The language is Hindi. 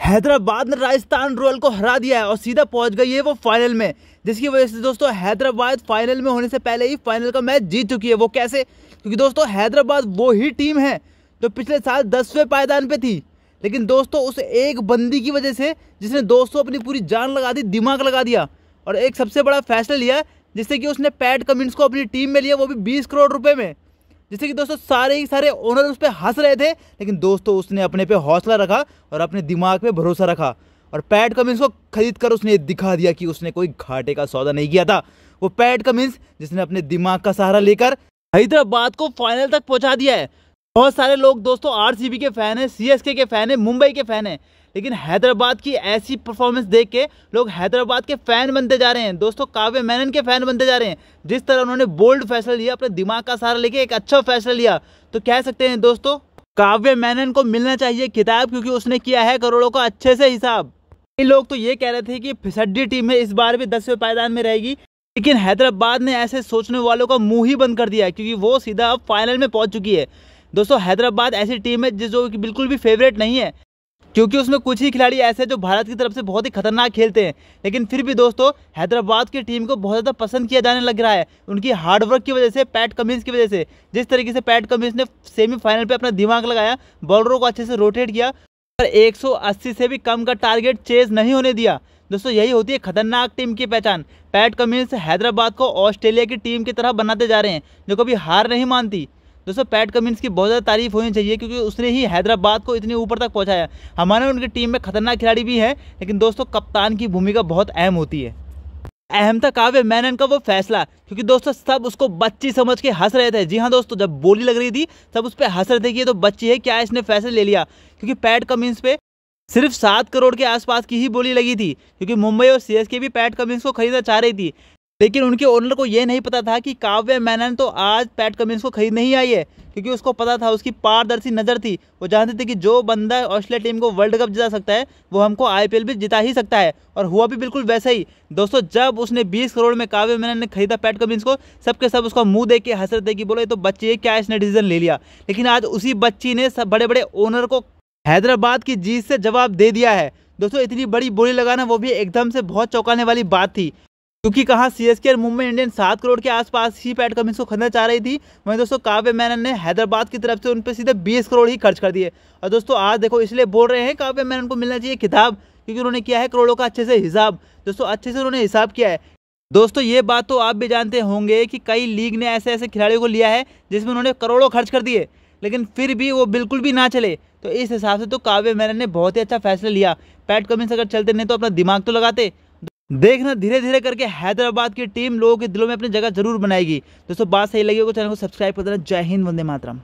हैदराबाद ने राजस्थान रॉयल को हरा दिया है और सीधा पहुंच गई है वो फाइनल में जिसकी वजह से दोस्तों हैदराबाद फाइनल में होने से पहले ही फाइनल का मैच जीत चुकी है वो कैसे क्योंकि दोस्तों हैदराबाद वो ही टीम है जो पिछले साल दसवें पायदान पे थी लेकिन दोस्तों उस एक बंदी की वजह से जिसने दोस्तों अपनी पूरी जान लगा दी दिमाग लगा दिया और एक सबसे बड़ा फैसला लिया जिससे कि उसने पैट कमिंस को अपनी टीम में लिया वो भी बीस करोड़ रुपये में जिससे कि दोस्तों सारे ही सारे ओनर उस पर हंस रहे थे लेकिन दोस्तों उसने अपने पे हौसला रखा और अपने दिमाग पे भरोसा रखा और पैट कमिंस को खरीद कर उसने दिखा दिया कि उसने कोई घाटे का सौदा नहीं किया था वो पैट कमिंस जिसने अपने दिमाग का सहारा लेकर हैदराबाद को फाइनल तक पहुंचा दिया है बहुत सारे लोग दोस्तों आर के फैन है सी के फैन है मुंबई के फैन है लेकिन हैदराबाद की ऐसी परफॉर्मेंस देख के लोग हैदराबाद के फैन बनते जा रहे हैं दोस्तों काव्य मैनन के फैन बनते जा रहे हैं जिस तरह उन्होंने बोल्ड फैसला लिया अपने दिमाग का सहारा लेके एक अच्छा फैसला लिया तो कह सकते हैं दोस्तों काव्य मैनन को मिलना चाहिए किताब क्योंकि उसने किया है करोड़ों का अच्छे से हिसाब कई लोग तो ये कह रहे थे कि फिसड्डी टीम है इस बार भी दसवें पायदान में रहेगी लेकिन हैदराबाद ने ऐसे सोचने वालों का मुंह ही बंद कर दिया क्योंकि वो सीधा अब फाइनल में पहुंच चुकी है दोस्तों हैदराबाद ऐसी टीम है जो कि बिल्कुल भी फेवरेट नहीं है क्योंकि उसमें कुछ ही खिलाड़ी ऐसे हैं जो भारत की तरफ से बहुत ही खतरनाक खेलते हैं लेकिन फिर भी दोस्तों हैदराबाद की टीम को बहुत ज़्यादा पसंद किया जाने लग रहा है उनकी हार्डवर्क की वजह से पैट कमिंस की वजह से जिस तरीके से पैट कमिंस ने सेमीफाइनल पर अपना दिमाग लगाया बॉलरों को अच्छे से रोटेट किया पर एक से भी कम का टारगेट चेज नहीं होने दिया दोस्तों यही होती है खतरनाक टीम की पहचान पैट कमिंस हैदराबाद को ऑस्ट्रेलिया की टीम की तरह बनाते जा रहे हैं जो कभी हार नहीं मानती दोस्तों पैट कमिंस की बहुत ज़्यादा तारीफ होनी चाहिए क्योंकि उसने ही हैदराबाद को इतने ऊपर तक पहुँचाया हमारे उनकी टीम में खतरनाक खिलाड़ी भी है लेकिन दोस्तों कप्तान की भूमिका बहुत अहम होती है अहम था काव्य मैनन का वो फैसला क्योंकि दोस्तों सब उसको बच्ची समझ के हंस रहे थे जी हाँ दोस्तों जब बोली लग रही थी सब उस पर हंस रहे थे कि ये तो बच्ची है क्या इसने फैसला ले लिया क्योंकि पैट कमिंस पे सिर्फ सात करोड़ के आसपास की ही बोली लगी थी क्योंकि मुंबई और सीएसके भी पैट कमिंस को खरीदना चाह रही थी लेकिन उनके ओनर को यह नहीं पता था कि काव्य मैनन तो आज पैट कमिंस को खरीद नहीं आई है क्योंकि उसको पता था उसकी पारदर्शी नज़र थी वो जानते थे कि जो बंदा ऑस्ट्रेलिया टीम को वर्ल्ड कप जिता सकता है वो हमको आईपीएल भी जिता ही सकता है और हुआ भी बिल्कुल वैसा ही दोस्तों जब उसने 20 करोड़ में काव्य मैनन ने खरीदा पैट कमिंस को सबके सब उसका मुंह देख के हंसर दे कि बोले तो बच्चे क्या इसने डिसीजन ले लिया लेकिन आज उसी बच्ची ने सब बड़े बड़े ओनर को हैदराबाद की जीत से जवाब दे दिया है दोस्तों इतनी बड़ी बोली लगाना वो भी एकदम से बहुत चौंकाने वाली बात थी क्योंकि कहा सी एस के और मुंबई इंडियन सात करोड़ के आसपास ही पैट कमिंस को खरीदना चाह रही थी वहीं दोस्तों काव्य मैनन ने हैदराबाद की तरफ से उन पर सीधे बीस करोड़ ही खर्च कर दिए और दोस्तों आज देखो इसलिए बोल रहे हैं काव्य मैनन को मिलना चाहिए किताब क्योंकि उन्होंने किया है करोड़ों का अच्छे से हिसाब दोस्तों अच्छे से उन्होंने हिसाब किया है दोस्तों ये बात तो आप भी जानते होंगे कि कई लीग ने ऐसे ऐसे खिलाड़ियों को लिया है जिसमें उन्होंने करोड़ों खर्च कर दिए लेकिन फिर भी वो बिल्कुल भी ना चले तो इस हिसाब से तो काव्य मैनन ने बहुत ही अच्छा फैसला लिया पैट कमिंस अगर चलते नहीं तो अपना दिमाग तो लगाते देखना धीरे धीरे करके हैदराबाद की टीम लोगों के दिलों में अपनी जगह जरूर बनाएगी दोस्तों बात सही लगी हो चैनल को सब्सक्राइब कर देना जय हिंद वंदे मातरम